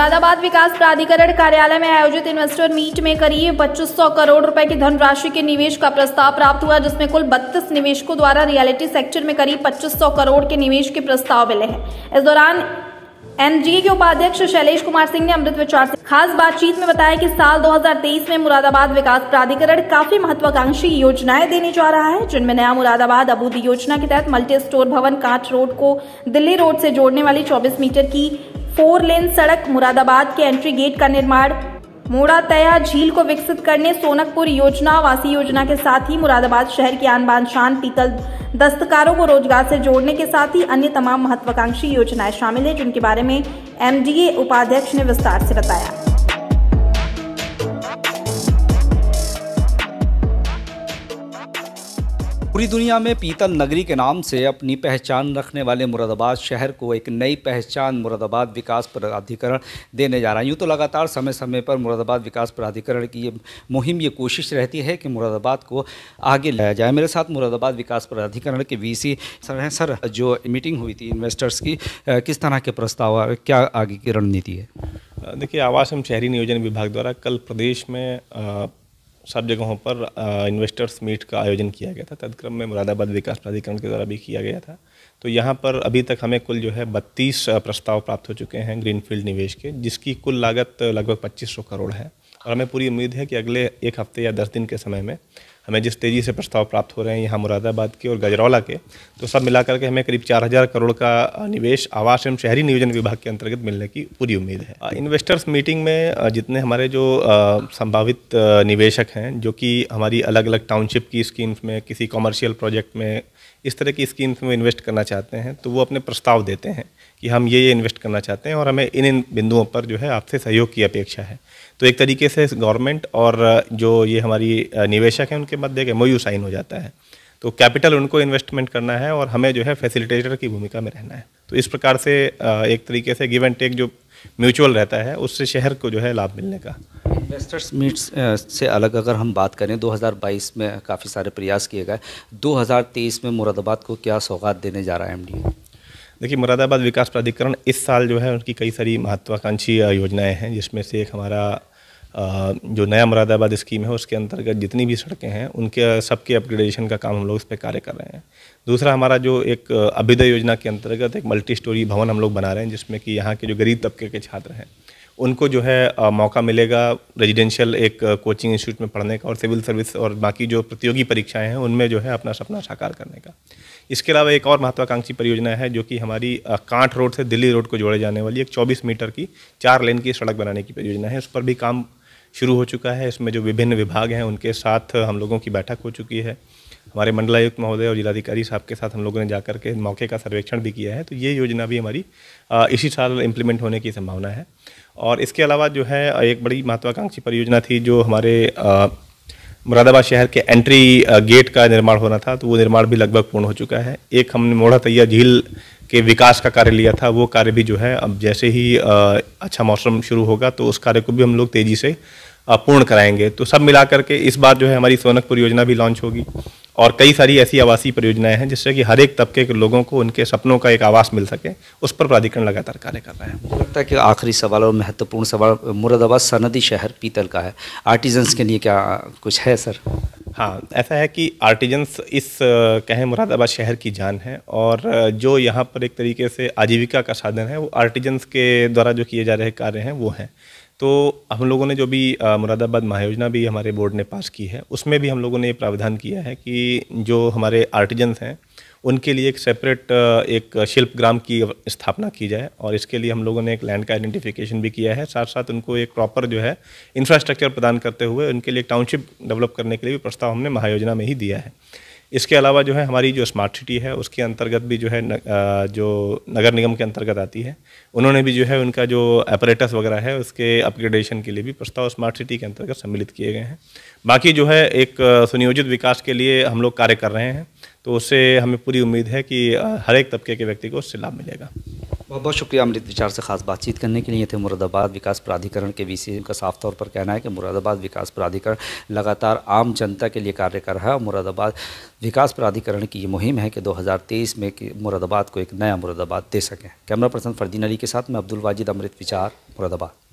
मुरादाबाद विकास प्राधिकरण कार्यालय में आयोजित इन्वेस्टर मीट में करीब पच्चीस सौ करोड़ रुपए की धनराशि के निवेश का प्रस्ताव प्राप्त हुआ जिसमें कुल 32 निवेशकों द्वारा रियलिटी सेक्टर में करीब पच्चीस करोड़ के निवेश के प्रस्ताव मिले हैं इस दौरान एनजी के उपाध्यक्ष शैलेश कुमार सिंह ने अमृत विचार से खास बातचीत में बताया कि साल 2023 में मुरादाबाद विकास प्राधिकरण काफी महत्वाकांक्षी योजनाएं देने जा रहा है जिनमें नया मुरादाबाद अबूदी योजना के तहत मल्टी स्टोर भवन कांच रोड को दिल्ली रोड से जोड़ने वाली 24 मीटर की फोर लेन सड़क मुरादाबाद के एंट्री गेट का निर्माण मोड़ा तया झील को विकसित करने सोनकपुर योजना वासी योजना के साथ ही मुरादाबाद शहर की आन बान शान पीतल दस्तकारों को रोजगार से जोड़ने के साथ ही अन्य तमाम महत्वाकांक्षी योजनाएं शामिल हैं जिनके बारे में एमडीए उपाध्यक्ष ने विस्तार से बताया पूरी दुनिया में पीतल नगरी के नाम से अपनी पहचान रखने वाले मुरादाबाद शहर को एक नई पहचान मुरादाबाद विकास प्राधिकरण देने जा रहा है यूँ तो लगातार समय समय पर मुरादाबाद विकास प्राधिकरण की ये मुहिम ये कोशिश रहती है कि मुरादाबाद को आगे लाया जाए मेरे साथ मुरादाबाद विकास प्राधिकरण के वी सर हैं सर जो मीटिंग हुई थी इन्वेस्टर्स की किस तरह के प्रस्ताव क्या आगे की रणनीति है देखिए आवास एवं शहरी नियोजन विभाग द्वारा कल प्रदेश में सब जगहों पर इन्वेस्टर्स मीट का आयोजन किया गया था तदक्रम में मुरादाबाद विकास प्राधिकरण के द्वारा भी किया गया था तो यहाँ पर अभी तक हमें कुल जो है बत्तीस प्रस्ताव प्राप्त हो चुके हैं ग्रीनफील्ड निवेश के जिसकी कुल लागत लगभग पच्चीस करोड़ है और हमें पूरी उम्मीद है कि अगले एक हफ्ते या दस दिन के समय में हमें जिस तेज़ी से प्रस्ताव प्राप्त हो रहे हैं यहाँ मुरादाबाद के और गजरौला के तो सब मिला करके हमें करीब चार हज़ार करोड़ का निवेश आवास एवं शहरी नियोजन विभाग के अंतर्गत मिलने की पूरी उम्मीद है इन्वेस्टर्स मीटिंग में जितने हमारे जो संभावित निवेशक हैं जो कि हमारी अलग अलग टाउनशिप की स्कीम्स में किसी कॉमर्शियल प्रोजेक्ट में इस तरह की स्कीम्स में इन्वेस्ट करना चाहते हैं तो वो अपने प्रस्ताव देते हैं कि हम ये ये इन्वेस्ट करना चाहते हैं और हमें इन इन बिंदुओं पर जो है आपसे सहयोग की अपेक्षा है तो एक तरीके से गवर्नमेंट और जो ये हमारी निवेशक हैं उनके मध्य एक एम साइन हो जाता है तो कैपिटल उनको इन्वेस्टमेंट करना है और हमें जो है फैसिलिटेटर की भूमिका में रहना है तो इस प्रकार से एक तरीके से गिव एंड टेक जो म्यूचुअल रहता है उससे शहर को जो है लाभ मिलने का इन्वेस्टर्स मीट्स से अलग अगर हम बात करें 2022 में काफ़ी सारे प्रयास किए गए 2023 में मुरादाबाद को क्या सौगात देने जा रहा है एमडीए देखिए मुरादाबाद विकास प्राधिकरण इस साल जो है उनकी कई सारी महत्वाकांक्षी योजनाएं हैं जिसमें से एक हमारा जो नया मुरादाबाद स्कीम है उसके अंतर्गत जितनी भी सड़कें हैं उनके सबके अपग्रेडेशन का काम हम लोग इस पर कार्य कर रहे हैं दूसरा हमारा जो एक अभ्युदय योजना के अंतर्गत एक मल्टी स्टोरी भवन हम लोग बना रहे हैं जिसमें कि यहाँ के जो गरीब तबके के छात्र हैं उनको जो है आ, मौका मिलेगा रेजिडेंशियल एक कोचिंग इंस्टीट्यूट में पढ़ने का और सिविल सर्विस और बाकी जो प्रतियोगी परीक्षाएं हैं उनमें जो है अपना सपना साकार करने का इसके अलावा एक और महत्वाकांक्षी परियोजना है जो कि हमारी कांठ रोड से दिल्ली रोड को जोड़े जाने वाली एक 24 मीटर की चार लेन की सड़क बनाने की परियोजना है उस पर भी काम शुरू हो चुका है इसमें जो विभिन्न विभाग हैं उनके साथ हम लोगों की बैठक हो चुकी है हमारे मंडलायुक्त महोदय और जिलाधिकारी साहब के साथ हम लोगों ने जाकर के मौके का सर्वेक्षण भी किया है तो ये योजना भी हमारी इसी साल इम्प्लीमेंट होने की संभावना है और इसके अलावा जो है एक बड़ी महत्वाकांक्षी परियोजना थी जो हमारे मुरादाबाद शहर के एंट्री गेट का निर्माण होना था तो वो निर्माण भी लगभग पूर्ण हो चुका है एक हमने मोड़ा तैया झील के विकास का कार्य लिया था वो कार्य भी जो है अब जैसे ही अच्छा मौसम शुरू होगा तो उस कार्य को भी हम लोग तेज़ी से पूर्ण कराएंगे तो सब मिला करके इस बार जो है हमारी सोनकपुर योजना भी लॉन्च होगी और कई सारी ऐसी आवासीय परियोजनाएं हैं जिससे कि हर एक तबके के लोगों को उनके सपनों का एक आवास मिल सके उस पर प्राधिकरण लगातार कार्य कर रहा है मुझे लगता है कि आखिरी सवाल और महत्वपूर्ण सवाल मुरादाबाद सनदी शहर पीतल का है आर्टिजन्स के लिए क्या कुछ है सर हाँ ऐसा है कि आर्टिजन्स इस कहें मुरादाबाद शहर की जान है और जो यहाँ पर एक तरीके से आजीविका का साधन है वो आर्टिजन्स के द्वारा जो किए जा रहे कार्य हैं वो हैं तो हम लोगों ने जो भी मुरादाबाद महायोजना भी हमारे बोर्ड ने पास की है उसमें भी हम लोगों ने ये प्रावधान किया है कि जो हमारे आर्टिजन्स हैं उनके लिए एक सेपरेट एक शिल्प ग्राम की स्थापना की जाए और इसके लिए हम लोगों ने एक लैंड का आइडेंटिफिकेशन भी किया है साथ साथ उनको एक प्रॉपर जो है इंफ्रास्ट्रक्चर प्रदान करते हुए उनके लिए टाउनशिप डेवलप करने के लिए भी प्रस्ताव हमने महायोजना में ही दिया है इसके अलावा जो है हमारी जो स्मार्ट सिटी है उसके अंतर्गत भी जो है न, जो नगर निगम के अंतर्गत आती है उन्होंने भी जो है उनका जो अपरेटस वगैरह है उसके अपग्रेडेशन के लिए भी प्रस्ताव स्मार्ट सिटी के अंतर्गत सम्मिलित किए गए हैं बाकी जो है एक सुनियोजित विकास के लिए हम लोग कार्य कर रहे हैं तो उससे हमें पूरी उम्मीद है कि हर एक तबके के व्यक्ति को उससे लाभ मिलेगा बहुत बहुत शुक्रिया अमृत विचार से खास बातचीत करने के लिए थे मुरादाबाद विकास प्राधिकरण के वी का साफ तौर पर कहना है कि मुरादाबाद विकास प्राधिकरण लगातार आम जनता के लिए कार्य कर रहा है मुरादाबाद विकास प्राधिकरण की ये मुहिम है कि 2023 में कि मुरादाबाद को एक नया मुरादाबाद दे सकें कैमरा पर्सन फरदीन अली के साथ मैं अब्दुल वाजिद अमृत विचार मुरादाबाद